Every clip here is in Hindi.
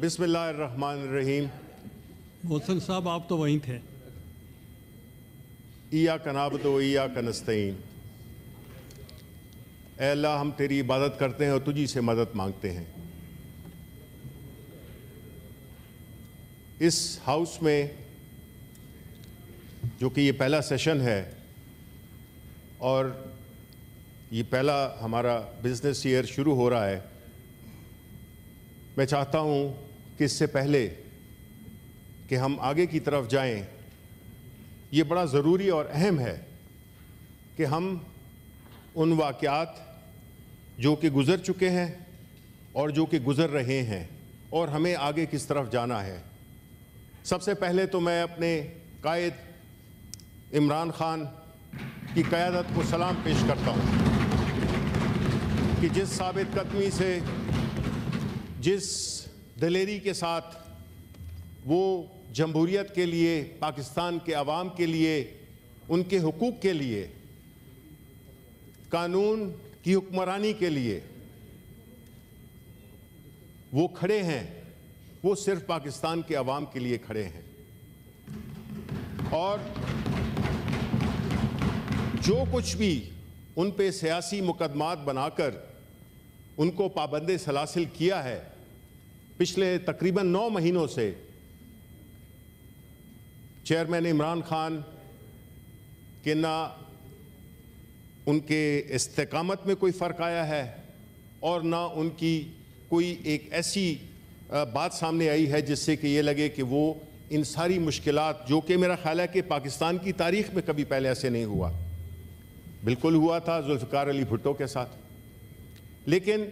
बिस्मिल्लाहिर्रहमानिर्रहीम मोहसन साहब आप तो वहीं थे ईया कनाब तो ईया कनस्तईन अल्लाह हम तेरी इबादत करते हैं और तुझी से मदद मांगते हैं इस हाउस में जो कि ये पहला सेशन है और ये पहला हमारा बिजनेस ईयर शुरू हो रहा है मैं चाहता हूं कि इससे पहले कि हम आगे की तरफ जाएं, ये बड़ा ज़रूरी और अहम है कि हम उन वाक़ात जो कि गुज़र चुके हैं और जो कि गुज़र रहे हैं और हमें आगे किस तरफ जाना है सबसे पहले तो मैं अपने कायद इमरान ख़ान की क़्यादत को सलाम पेश करता हूँ कि जिस साबित कदमी से जिस दलेरी के साथ वो जमहूरीत के लिए पाकिस्तान के अवाम के लिए उनके हकूक़ के लिए कानून की हुक्मरानी के लिए वो खड़े हैं वो सिर्फ पाकिस्तान के अवाम के लिए खड़े हैं और जो कुछ भी उन पे सियासी मुकदमात बनाकर उनको पाबंद सलासिल किया है पिछले तकरीबन नौ महीनों से चेयरमैन इमरान खान के ना उनके इस्तकामत में कोई फ़र्क आया है और ना उनकी कोई एक ऐसी बात सामने आई है जिससे कि ये लगे कि वो इन सारी मुश्किल जो कि मेरा ख्याल है कि पाकिस्तान की तारीख में कभी पहले ऐसे नहीं हुआ बिल्कुल हुआ था जुल्फ़ार अली भुट्टो के साथ लेकिन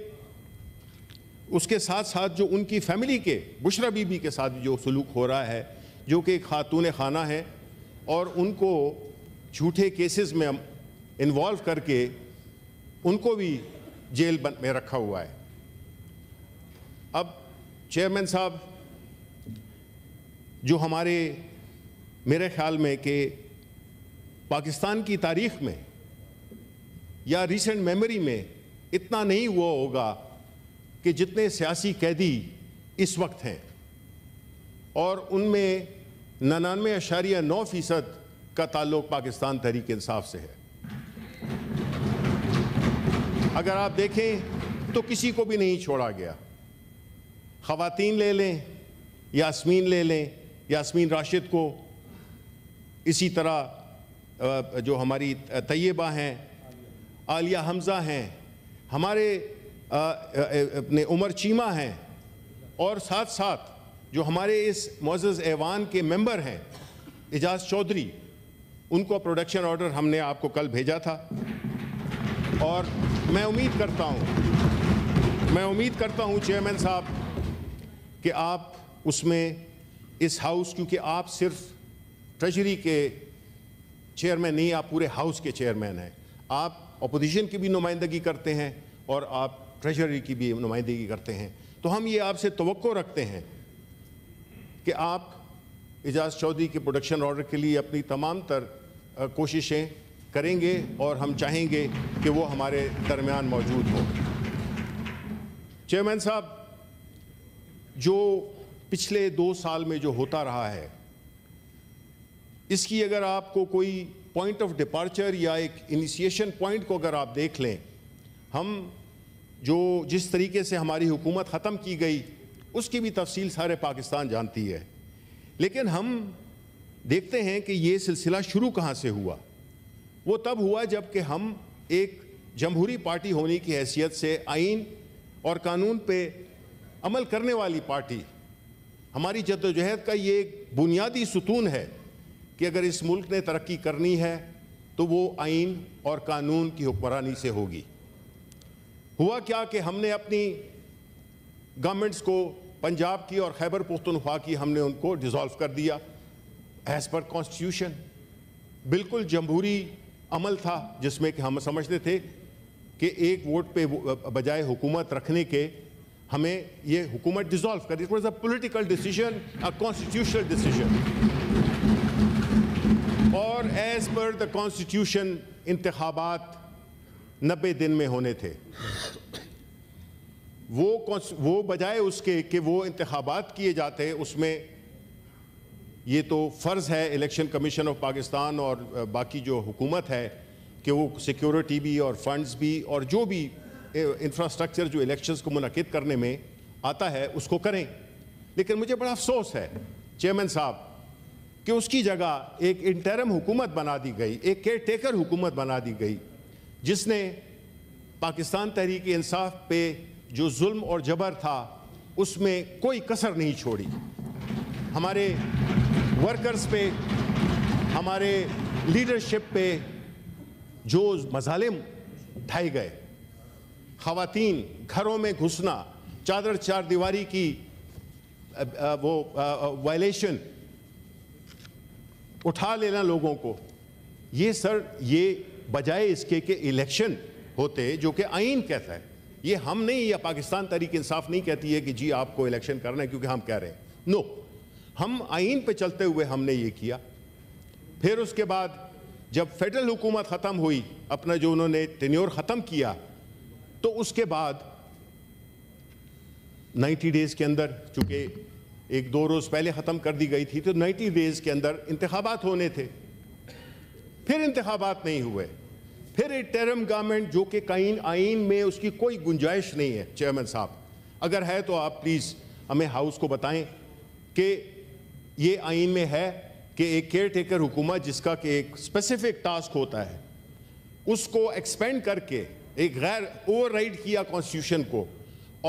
उसके साथ साथ जो उनकी फैमिली के बुशरा बीबी के साथ जो सलूक हो रहा है जो कि खातून खाना है और उनको झूठे केसेस में इन्वॉल्व करके उनको भी जेल में रखा हुआ है अब चेयरमैन साहब जो हमारे मेरे ख्याल में कि पाकिस्तान की तारीख में या रिसेंट मेमोरी में इतना नहीं हुआ होगा कि जितने सियासी कैदी इस वक्त हैं और उनमें ननानवे अशारिया नौ फीसद का ताल्लुक पाकिस्तान तहरीक इंसाफ से है अगर आप देखें तो किसी को भी नहीं छोड़ा गया ख़वातीन ले लें यास्मीन ले लें यास्मीन राशिद को इसी तरह जो हमारी तयबा हैं आलिया हमज़ा हैं हमारे अपने उमर चीमा हैं और साथ साथ जो हमारे इस मोज़ ऐवान के मेंबर हैं एजाज चौधरी उनको प्रोडक्शन ऑर्डर हमने आपको कल भेजा था और मैं उम्मीद करता हूँ मैं उम्मीद करता हूँ चेयरमैन साहब कि आप उसमें इस हाउस क्योंकि आप सिर्फ ट्रेजरी के चेयरमैन नहीं आप पूरे हाउस के चेयरमैन हैं आप अपोजिशन की भी नुमाइंदगी करते हैं और आप ट्रेजरी की भी नुमाइंदगी करते हैं तो हम ये आपसे तो रखते हैं कि आप एजाज चौधरी के प्रोडक्शन ऑर्डर के लिए अपनी तमाम तर कोशिशें करेंगे और हम चाहेंगे कि वो हमारे दरमियान मौजूद हो चेयरमैन साहब जो पिछले दो साल में जो होता रहा है इसकी अगर आपको कोई पॉइंट ऑफ डिपार्चर या एक इनिशिएशन पॉइंट को अगर आप देख लें हम जो जिस तरीके से हमारी हुकूमत ख़त्म की गई उसकी भी तफसील सारे पाकिस्तान जानती है लेकिन हम देखते हैं कि ये सिलसिला शुरू कहाँ से हुआ वो तब हुआ जबकि हम एक जमहूरी पार्टी होने की हैसियत से आइन और कानून पे अमल करने वाली पार्टी हमारी जद्दोजहद का ये एक बुनियादी सुतून है कि अगर इस मुल्क ने तरक्की करनी है तो वो आइन और कानून की हुक्मरानी से होगी हुआ क्या कि हमने अपनी गवर्नमेंट्स को पंजाब की और खैबर पुख्तनख्वा की हमने उनको डिज़ोल्व कर दिया एज़ पर कॉन्स्टिट्यूशन बिल्कुल जमहूरी अमल था जिसमें कि हम समझते थे कि एक वोट पे बजाय हुकूमत रखने के हमें ये हुकूमत डिज़ोल्व कर दी it was a political decision a constitutional decision as per the constitution इंतबात नब्बे दिन में होने थे वो वो बजाय उसके कि वो इंतबात किए जाते उसमें ये तो फ़र्ज़ है इलेक्शन कमीशन ऑफ पाकिस्तान और बाकी जो हुकूमत है कि वो सिक्योरिटी भी और फंड्स भी और जो भी इंफ्रास्ट्रक्चर जो इलेक्शंस को मुनद करने में आता है उसको करें लेकिन मुझे बड़ा अफसोस है चेयरमैन साहब कि उसकी जगह एक इंटरम हुकूमत बना दी गई एक केयर टेकर हुकूमत बना दी गई जिसने पाकिस्तान तहरीक इंसाफ पे जो जुल्म और जबर था उसमें कोई कसर नहीं छोड़ी हमारे वर्कर्स पे हमारे लीडरशिप पे जो मजालिम ढाए गए खातन घरों में घुसना चादर चार दीवारी की वो वायलेशन उठा लेना लोगों को ये सर ये बजाय इसके कि इलेक्शन होते जो कि आइन कहता है ये हम नहीं या पाकिस्तान तरीक इंसाफ नहीं कहती है कि जी आपको इलेक्शन करना है क्योंकि हम कह रहे हैं नो हम आइन पे चलते हुए हमने ये किया फिर उसके बाद जब फेडरल हुकूमत ख़त्म हुई अपना जो उन्होंने टेन्योर ख़त्म किया तो उसके बाद 90 डेज़ के अंदर चूँकि एक दो रोज़ पहले ख़त्म कर दी गई थी तो 90 डेज़ के अंदर इंतबात होने थे फिर इंतबात नहीं हुए फिर एक टेरम गवर्नमेंट जो कि कहीं आइन में उसकी कोई गुंजाइश नहीं है चेयरमैन साहब अगर है तो आप प्लीज़ हमें हाउस को बताएं कि ये आइन में है कि एक केयर टेकर हुकूमत जिसका कि एक स्पेसिफिक टास्क होता है उसको एक्सपेंड करके एक गैर ओवर किया कॉन्स्टिट्यूशन को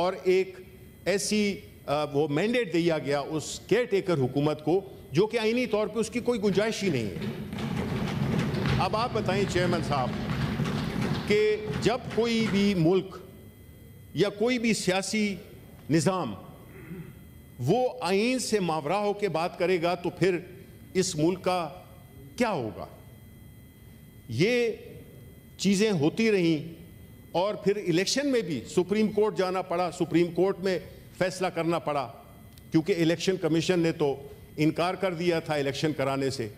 और एक ऐसी वो मैंडेट दिया गया उस केयर टेकर हुकूमत को जो कि आइनी तौर पे उसकी कोई गुंजाइश ही नहीं है अब आप बताएं चेयरमैन साहब कि जब कोई भी मुल्क या कोई भी सियासी निज़ाम वो आइन से मावरा होकर बात करेगा तो फिर इस मुल्क का क्या होगा ये चीज़ें होती रहीं और फिर इलेक्शन में भी सुप्रीम कोर्ट जाना पड़ा सुप्रीम कोर्ट में फैसला करना पड़ा क्योंकि इलेक्शन कमीशन ने तो इनकार कर दिया था इलेक्शन कराने से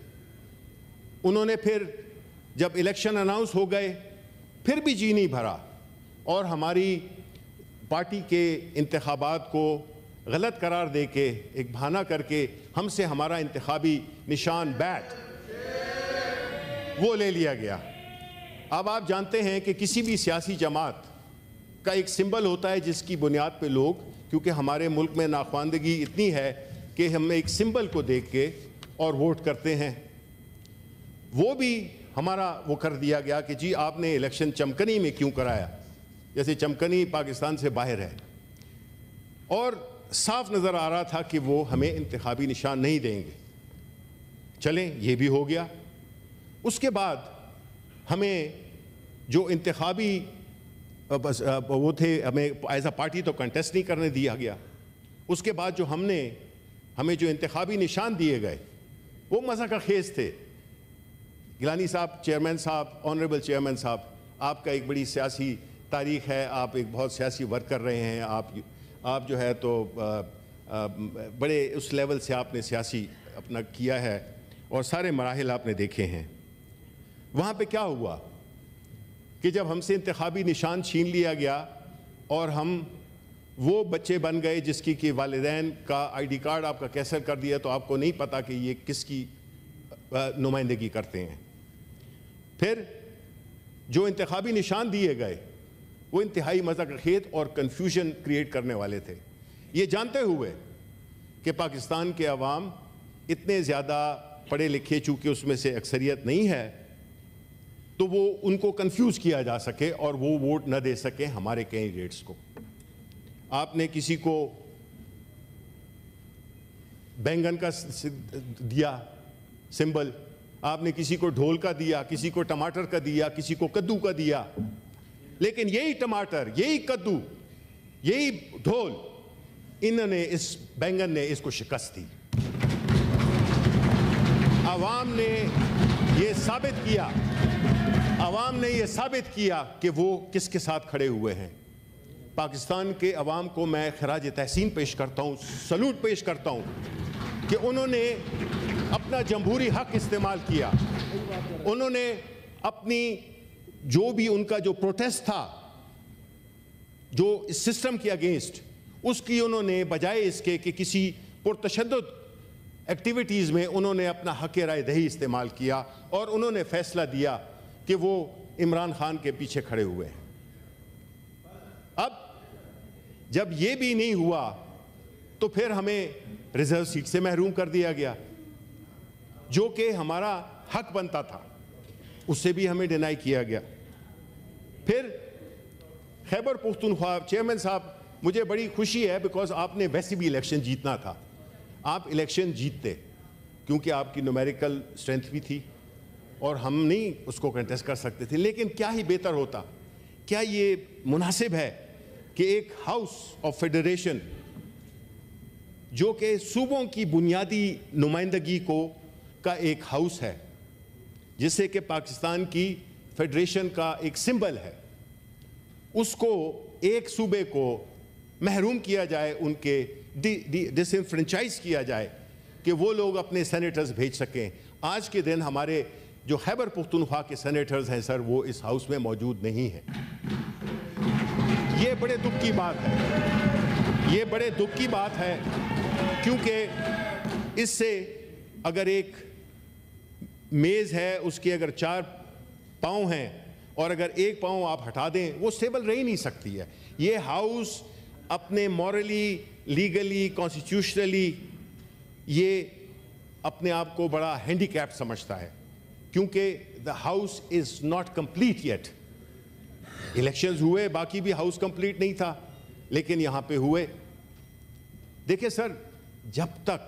उन्होंने फिर जब इलेक्शन अनाउंस हो गए फिर भी जी नहीं भरा और हमारी पार्टी के इंतबात को गलत करार दे के एक बहाना करके हमसे हमारा इंतबी निशान बैट वो ले लिया गया अब आप जानते हैं कि किसी भी सियासी जमात का एक सिंबल होता है जिसकी बुनियाद पे लोग क्योंकि हमारे मुल्क में नाखवानदगी इतनी है कि हम एक सिंबल को देख के और वोट करते हैं वो भी हमारा वो कर दिया गया कि जी आपने इलेक्शन चमकनी में क्यों कराया जैसे चमकनी पाकिस्तान से बाहर है और साफ नज़र आ रहा था कि वो हमें इंतबी निशान नहीं देंगे चलें ये भी हो गया उसके बाद हमें जो इंतबी बस वो थे हमें एज अ पार्टी तो कंटेस्ट नहीं करने दिया गया उसके बाद जो हमने हमें जो इंतबी निशान दिए गए वो मज़ा का खेज थे गिलानी साहब चेयरमैन साहब ऑनरेबल चेयरमैन साहब आपका एक बड़ी सियासी तारीख है आप एक बहुत सियासी वर्क कर रहे हैं आप आप जो है तो आ, आ, बड़े उस लेवल से आपने सियासी अपना किया है और सारे मराहल आपने देखे हैं वहाँ पे क्या हुआ कि जब हमसे इंतबी निशान छीन लिया गया और हम वो बच्चे बन गए जिसकी कि वालदेन का आईडी कार्ड आपका कैसर कर दिया तो आपको नहीं पता कि ये किसकी नुमाइंदगी करते हैं फिर जो इंतबी निशान दिए गए वो इंतहाई मजाक खेत और कन्फ्यूजन क्रिएट करने वाले थे ये जानते हुए कि पाकिस्तान के अवाम इतने ज़्यादा पढ़े लिखे चूँकि उसमें से अक्सरियत नहीं है तो वो उनको कंफ्यूज किया जा सके और वो वोट न दे सके हमारे कैंडिडेट्स को आपने किसी को बैंगन का दिया सिंबल आपने किसी को ढोल का दिया किसी को टमाटर का दिया किसी को कद्दू का दिया लेकिन यही टमाटर यही कद्दू यही ढोल इन्होंने इस बैंगन ने इसको शिकस्त दी आवाम ने यह साबित किया अवाम ने यह साबित किया कि वो किसके साथ खड़े हुए हैं पाकिस्तान के अवाम को मैं खराज तहसीन पेश करता हूँ सलूट पेश करता हूँ कि उन्होंने अपना जमहूरी हक इस्तेमाल किया उन्होंने अपनी जो भी उनका जो प्रोटेस्ट था जो इस सिस्टम के अगेंस्ट उसकी उन्होंने बजाय इसके कि किसी पुरतशद एक्टिविटीज़ में उन्होंने अपना हक राय दही इस्तेमाल किया और उन्होंने फैसला दिया कि वो इमरान खान के पीछे खड़े हुए हैं अब जब ये भी नहीं हुआ तो फिर हमें रिजर्व सीट से महरूम कर दिया गया जो कि हमारा हक बनता था उससे भी हमें डिनाई किया गया फिर खैबर पुख्तनख्वा चेयरमैन साहब मुझे बड़ी खुशी है बिकॉज आपने वैसे भी इलेक्शन जीतना था आप इलेक्शन जीतते क्योंकि आपकी न्यूमेरिकल स्ट्रेंथ भी थी और हम नहीं उसको कंटेस्ट कर सकते थे लेकिन क्या ही बेहतर होता क्या ये मुनासिब है कि एक हाउस ऑफ फेडरेशन जो कि सूबों की बुनियादी नुमाइंदगी को का एक हाउस है जिससे कि पाकिस्तान की फेडरेशन का एक सिंबल है उसको एक सूबे को महरूम किया जाए उनके डिसफ्रेंचाइज किया जाए कि वो लोग अपने सेनेटर्स भेज सकें आज के दिन हमारे जो हैबर पुख्तनख्वा के सेनेटर्स हैं सर वो इस हाउस में मौजूद नहीं है ये बड़े दुख की बात है ये बड़े दुख की बात है क्योंकि इससे अगर एक मेज़ है उसके अगर चार पाँव हैं और अगर एक पाँव आप हटा दें वो स्टेबल रह ही नहीं सकती है ये हाउस अपने मॉरली लीगली कॉन्स्टिट्यूशनली ये अपने आप को बड़ा हैंडीकैप समझता है क्योंकि the house is not complete yet elections हुए बाकी भी हाउस कंप्लीट नहीं था लेकिन यहां पे हुए देखिए सर जब तक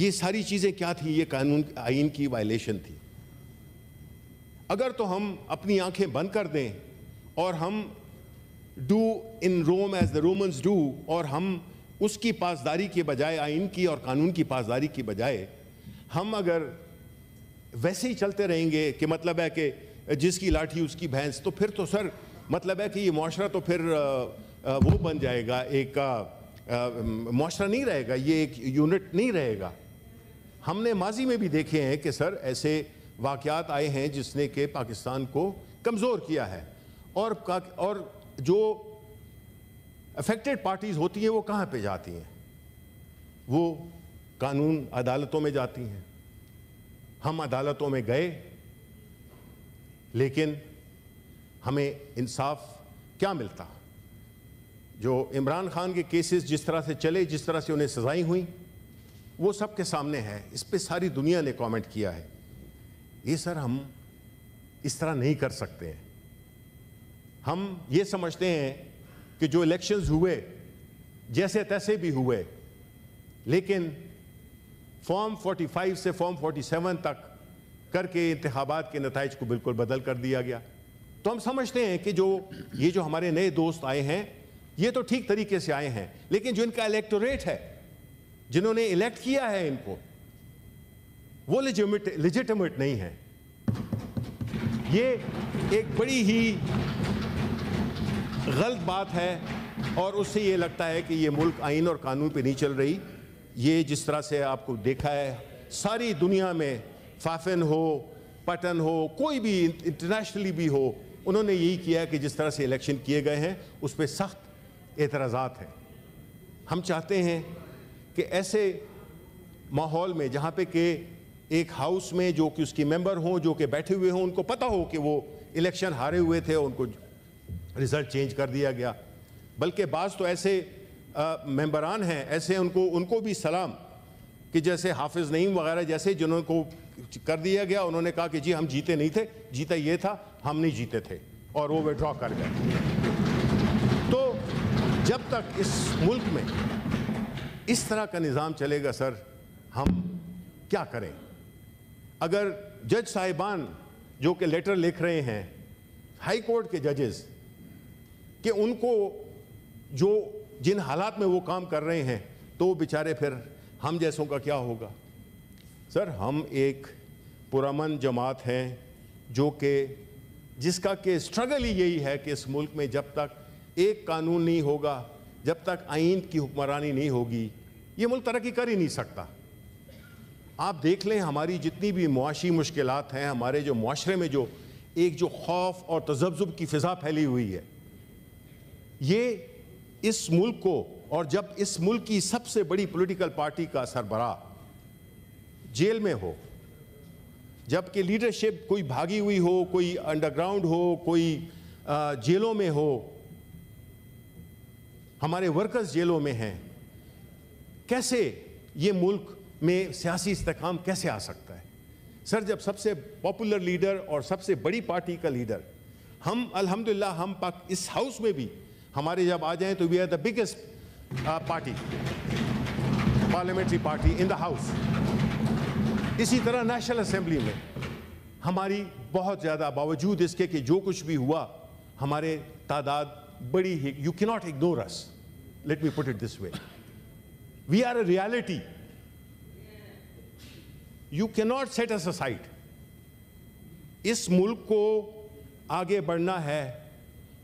ये सारी चीज़ें क्या थी ये कानून आइन की वायलेशन थी अगर तो हम अपनी आंखें बंद कर दें और हम do in Rome as the Romans do और हम उसकी पासदारी के बजाय आइन की और कानून की पासदारी की बजाय हम अगर वैसे ही चलते रहेंगे कि मतलब है कि जिसकी लाठी उसकी भैंस तो फिर तो सर मतलब है कि ये माशरा तो फिर वो बन जाएगा एक माशरा नहीं रहेगा ये एक यूनिट नहीं रहेगा हमने माजी में भी देखे हैं कि सर ऐसे वाक़ात आए हैं जिसने के पाकिस्तान को कमज़ोर किया है और और जो अफेक्टेड पार्टीज़ होती हैं वो कहाँ पे जाती हैं वो कानून अदालतों में जाती हैं हम अदालतों में गए लेकिन हमें इंसाफ क्या मिलता जो इमरान खान के केसेस जिस तरह से चले जिस तरह से उन्हें सजाएं हुई वो सब के सामने है इस पर सारी दुनिया ने कमेंट किया है ये सर हम इस तरह नहीं कर सकते हैं हम ये समझते हैं कि जो इलेक्शंस हुए जैसे तैसे भी हुए लेकिन फॉर्म 45 से फॉर्म 47 तक करके इंतबात के नतज को बिल्कुल बदल कर दिया गया तो हम समझते हैं कि जो ये जो हमारे नए दोस्त आए हैं ये तो ठीक तरीके से आए हैं लेकिन जो इनका इलेक्टोरेट है जिन्होंने इलेक्ट किया है इनको वो लिजिमिट लिजिटमेट नहीं है ये एक बड़ी ही गलत बात है और उससे ये लगता है कि ये मुल्क आइन और कानून पे नहीं चल रही ये जिस तरह से आपको देखा है सारी दुनिया में फाफिन हो पटन हो कोई भी इंटरनेशनली भी हो उन्होंने यही किया कि जिस तरह से इलेक्शन किए गए हैं उस पर सख्त एतराज़ात हैं हम चाहते हैं कि ऐसे माहौल में जहाँ पे कि एक हाउस में जो कि उसकी मेंबर हों जो कि बैठे हुए हों उनको पता हो कि वो इलेक्शन हारे हुए थे उनको रिज़ल्ट चेंज कर दिया गया बल्कि बाज़ तो ऐसे मेंबरान हैं ऐसे उनको उनको भी सलाम कि जैसे हाफिज़ नईम वगैरह जैसे जिन्होंने को कर दिया गया उन्होंने कहा कि जी हम जीते नहीं थे जीता ये था हम नहीं जीते थे और वो विड्रॉ कर गए तो जब तक इस मुल्क में इस तरह का निज़ाम चलेगा सर हम क्या करें अगर जज साहिबान जो कि लेटर लिख रहे हैं हाई कोर्ट के जजेस कि उनको जो जिन हालात में वो काम कर रहे हैं तो बेचारे फिर हम जैसों का क्या होगा सर हम एक पुरमन जमात हैं जो कि जिसका के स्ट्रगल ही यही है कि इस मुल्क में जब तक एक कानून नहीं होगा जब तक आइन की हुक्मरानी नहीं होगी ये मुल्क तरक्की कर ही नहीं सकता आप देख लें हमारी जितनी भी मुआशी मुश्किल हैं हमारे जो माशरे में जो एक जो खौफ और तजब्जुब की फ़िज़ा फैली हुई है ये इस मुल्क को और जब इस मुल्क की सबसे बड़ी पॉलिटिकल पार्टी का सरबरा जेल में हो जबकि लीडरशिप कोई भागी हुई हो कोई अंडरग्राउंड हो कोई जेलों में हो हमारे वर्कर्स जेलों में हैं कैसे ये मुल्क में सियासी इस्तेकाम कैसे आ सकता है सर जब सबसे पॉपुलर लीडर और सबसे बड़ी पार्टी का लीडर हम अल्हम्दुलिल्लाह हम पाक इस हाउस में भी हमारे जब आ जाएं तो we are the biggest party parliamentary party in the house इसी तरह नेशनल असेंबली में हमारी बहुत ज़्यादा बावजूद इसके कि जो कुछ भी हुआ हमारे तादाद बड़ी ही you can not ignore us let me put it this way we are a reality you can not set us aside इस मुल्क को आगे बढ़ना है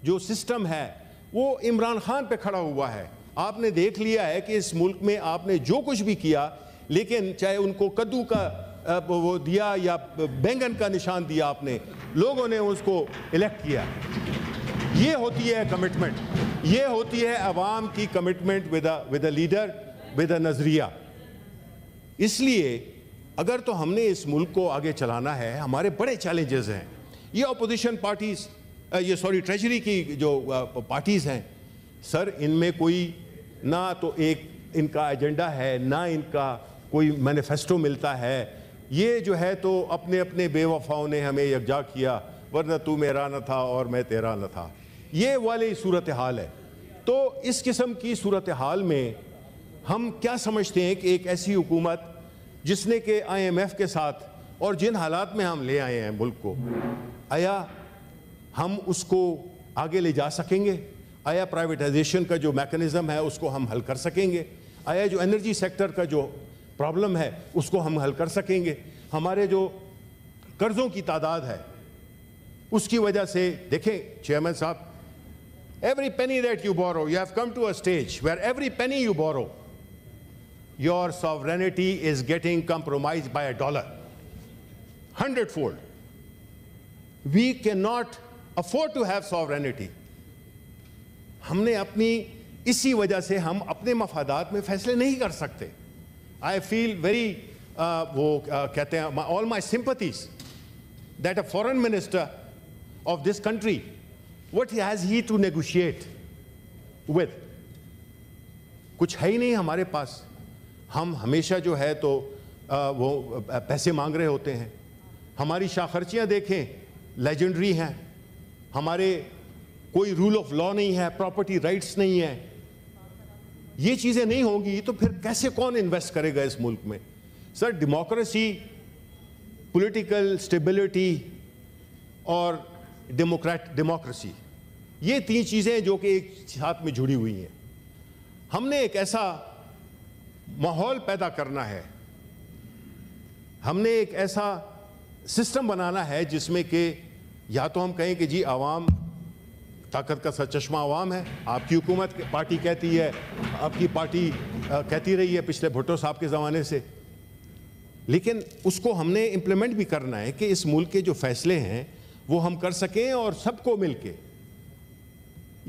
जो सिस्टम है वो इमरान खान पे खड़ा हुआ है आपने देख लिया है कि इस मुल्क में आपने जो कुछ भी किया लेकिन चाहे उनको कद्दू का वो दिया या बैंगन का निशान दिया आपने लोगों ने उसको इलेक्ट किया ये होती है कमिटमेंट ये होती है अवाम की commitment with with a leader with a नज़रिया इसलिए अगर तो हमने इस मुल्क को आगे चलाना है हमारे बड़े चैलेंजेस हैं ये अपोजिशन पार्टीज़ Uh, ये सॉरी ट्रेजरी की जो पार्टीज़ uh, हैं सर इनमें कोई ना तो एक इनका एजेंडा है ना इनका कोई मैनिफेस्टो मिलता है ये जो है तो अपने अपने बेवफाओं ने हमें यकजा किया वरना तू मेरा न था और मैं तेरा न था ये वाली सूरत हाल है तो इस किस्म की सूरत हाल में हम क्या समझते हैं कि एक ऐसी हुकूमत जिसने के आईएमएफ के साथ और जिन हालात में हम ले आए हैं मुल्क को आया हम उसको आगे ले जा सकेंगे आया प्राइवेटाइजेशन का जो मैकेनिज़्म है उसको हम हल कर सकेंगे आया जो एनर्जी सेक्टर का जो प्रॉब्लम है उसको हम हल कर सकेंगे हमारे जो कर्ज़ों की तादाद है उसकी वजह से देखें चेयरमैन साहब every penny that you borrow you have come to a stage where every penny you borrow your sovereignty is getting compromise a dollar hundred fold we can not afford to have sovereignty हमने अपनी इसी वजह से हम अपने मफादात में फैसले नहीं कर सकते आई फील वेरी वो uh, कहते हैं all my sympathies that a foreign minister of this country what has he to negotiate with कुछ है ही नहीं हमारे पास हम हमेशा जो है तो uh, वो uh, पैसे मांग रहे होते हैं हमारी शाखर्चियाँ देखें लेजेंडरी हैं हमारे कोई रूल ऑफ लॉ नहीं है प्रॉपर्टी राइट्स नहीं है ये चीज़ें नहीं होंगी तो फिर कैसे कौन इन्वेस्ट करेगा इस मुल्क में सर डेमोक्रेसी पॉलिटिकल स्टेबिलिटी और डेमोक्रेट डेमोक्रेसी ये तीन चीज़ें जो कि एक साथ में जुड़ी हुई हैं हमने एक ऐसा माहौल पैदा करना है हमने एक ऐसा सिस्टम बनाना है जिसमें कि या तो हम कहें कि जी आवाम ताकत का सर चश्मा आवाम है आपकी हुकूमत पार्टी कहती है आपकी पार्टी आ, कहती रही है पिछले भुट्टो साहब के ज़माने से लेकिन उसको हमने इम्प्लीमेंट भी करना है कि इस मुल्क के जो फैसले हैं वो हम कर सकें और सबको मिल के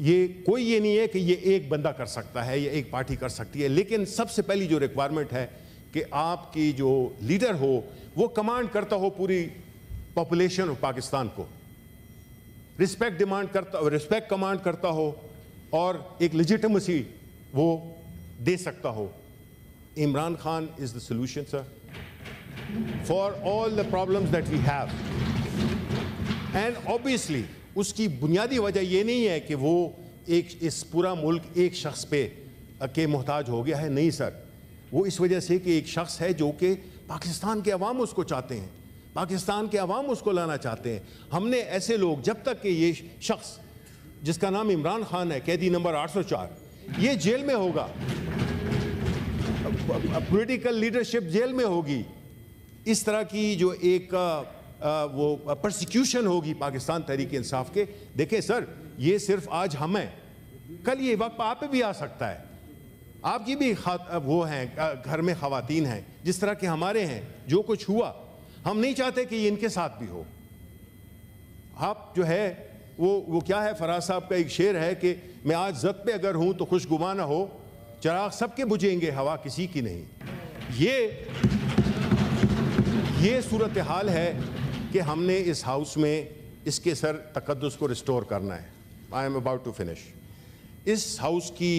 ये कोई ये नहीं है कि ये एक बंदा कर सकता है या एक पार्टी कर सकती है लेकिन सबसे पहली जो रिक्वायरमेंट है कि आपकी जो लीडर हो वो कमांड करता हो पूरी पॉपुलेशन ऑफ पाकिस्तान को रिस्पेक्ट डिमांड करता रिस्पेक्ट कमांड करता हो और एक लिजिटमसी वो दे सकता हो Imran Khan is the solution sir for all the problems that we have and obviously उसकी बुनियादी वजह ये नहीं है कि वो एक इस पूरा मुल्क एक शख्स पे के मोहताज हो गया है नहीं सर वो इस वजह से कि एक शख्स है जो कि पाकिस्तान के अवाम उसको चाहते हैं पाकिस्तान के अवाम उसको लाना चाहते हैं हमने ऐसे लोग जब तक कि ये शख्स जिसका नाम इमरान खान है कैदी नंबर 804 ये जेल में होगा पॉलिटिकल लीडरशिप जेल में होगी इस तरह की जो एक आ, वो प्रोसिक्यूशन होगी पाकिस्तान तहरीक इंसाफ के देखें सर ये सिर्फ आज हम हैं कल ये वक्त आप पे भी आ सकता है आपकी भी वो हैं घर में खातन हैं जिस तरह के हमारे हैं जो कुछ हुआ हम नहीं चाहते कि ये इनके साथ भी हो आप जो है वो वो क्या है फराज साहब का एक शेर है कि मैं आज जद पे अगर हूँ तो खुशगुमा ना हो चराग सबके बुझेंगे हवा किसी की नहीं ये ये सूरत हाल है कि हमने इस हाउस में इसके सर तकदस को रिस्टोर करना है I am about to finish इस हाउस की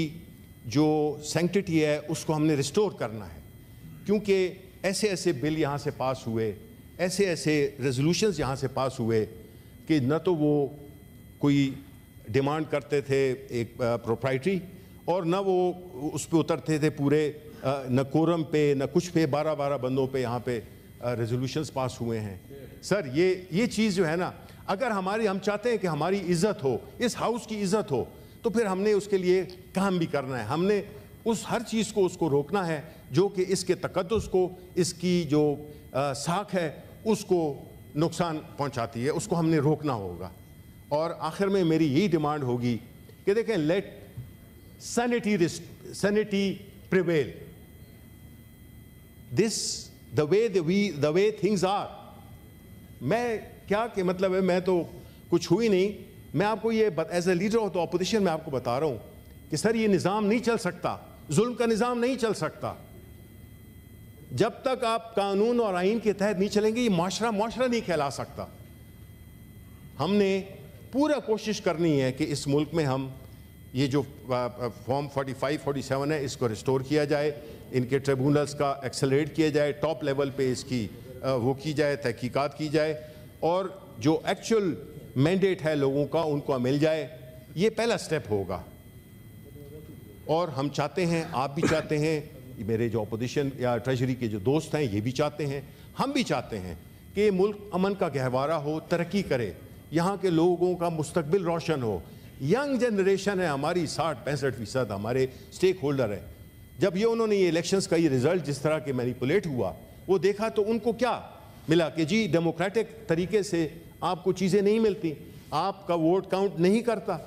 जो सेंटिटी है उसको हमने रिस्टोर करना है क्योंकि ऐसे ऐसे बिल यहाँ से पास हुए ऐसे ऐसे रेजोल्यूशंस यहाँ से पास हुए कि न तो वो कोई डिमांड करते थे एक प्रोप्राइटरी और न वो उस पर उतरते थे पूरे न कोरम पे न कुछ पे बारह बारह बंदों पे यहाँ पे रेजोल्यूशंस पास हुए हैं सर ये ये चीज़ जो है ना अगर हमारी हम चाहते हैं कि हमारी इज्जत हो इस हाउस की इज्जत हो तो फिर हमने उसके लिए काम भी करना है हमने उस हर चीज़ को उसको रोकना है जो कि इसके तकदस को इसकी जो आ, साख है उसको नुकसान पहुंचाती है उसको हमने रोकना होगा और आखिर में मेरी यही डिमांड होगी कि देखें let sanity sanity prevail this the way the the way things are मैं क्या के मतलब है मैं तो कुछ हुई नहीं मैं आपको ये as a leader of the opposition मैं आपको बता रहा हूँ कि सर ये निज़ाम नहीं चल सकता जुल्म का निज़ाम नहीं चल सकता जब तक आप कानून और आइन के तहत नहीं चलेंगे ये माशरा माशरा नहीं कहला सकता हमने पूरा कोशिश करनी है कि इस मुल्क में हम ये जो फॉर्म 45, 47 है इसको रिस्टोर किया जाए इनके ट्रिब्यूनल्स का एक्सेलरेट किया जाए टॉप लेवल पे इसकी वो की जाए तहकीकात की जाए और जो एक्चुअल मैंडेट है लोगों का उनको मिल जाए ये पहला स्टेप होगा और हम चाहते हैं आप भी चाहते हैं मेरे जो अपोजिशन या ट्रेजरी के जो दोस्त हैं ये भी चाहते हैं हम भी चाहते हैं कि मुल्क अमन का गहवारा हो तरक्की करे यहाँ के लोगों का मुस्तबिल रोशन हो यंग जनरेशन है हमारी साठ पैंसठ फीसद हमारे स्टेक होल्डर हैं जब ये उन्होंने ये इलेक्शंस का ये रिज़ल्ट जिस तरह के मैनिपुलेट हुआ वो देखा तो उनको क्या मिला कि जी डेमोक्रेटिक तरीके से आपको चीज़ें नहीं मिलती आपका वोट काउंट नहीं करता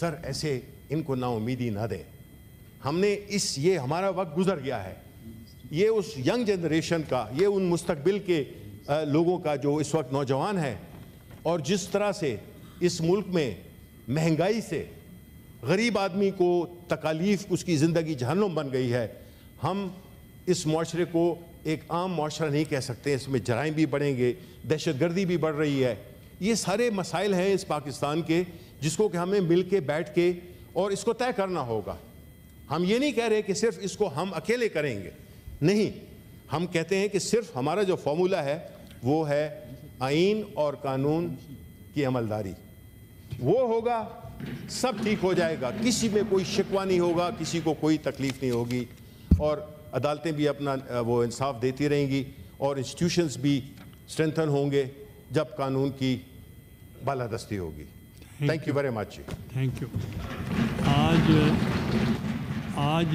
सर ऐसे इनको नाउमीदी ना दें हमने इस ये हमारा वक्त गुजर गया है ये उस यंग जनरेशन का ये उन मुस्तबिल के लोगों का जो इस वक्त नौजवान है और जिस तरह से इस मुल्क में महंगाई से गरीब आदमी को तकालीफ उसकी ज़िंदगी जहनुम बन गई है हम इस माशरे को एक आम माशरा नहीं कह सकते इसमें जराइम भी बढ़ेंगे दहशत गर्दी भी बढ़ रही है ये सारे मसाइल हैं इस पाकिस्तान के जिसको कि हमें मिल के बैठ के और इसको तय करना होगा हम ये नहीं कह रहे कि सिर्फ इसको हम अकेले करेंगे नहीं हम कहते हैं कि सिर्फ हमारा जो फॉर्मूला है वो है आइन और कानून की अमलदारी वो होगा सब ठीक हो जाएगा किसी में कोई शिकवा नहीं होगा किसी को कोई तकलीफ नहीं होगी और अदालतें भी अपना वो इंसाफ देती रहेंगी और इंस्टीट्यूशंस भी स्ट्रेंथन होंगे जब कानून की बालादस्ती होगी thank you very much thank you आज आज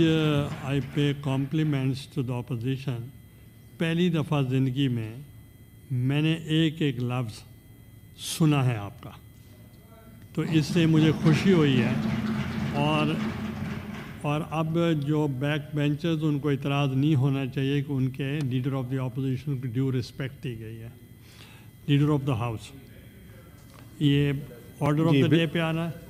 आई पे कॉम्प्लीमेंट्स टू द अपोजिशन पहली दफ़ा ज़िंदगी में मैंने एक एक लफ्ज़ सुना है आपका तो इससे मुझे खुशी हुई है और और अब जो बैक बेंचर्स उनको इतराज़ नहीं होना चाहिए कि उनके लीडर ऑफ़ द अपोजिशन की ड्यू रिस्पेक्ट दी गई है लीडर ऑफ़ द हाउस ये ऑर्डर ऑफ द डे पे आना है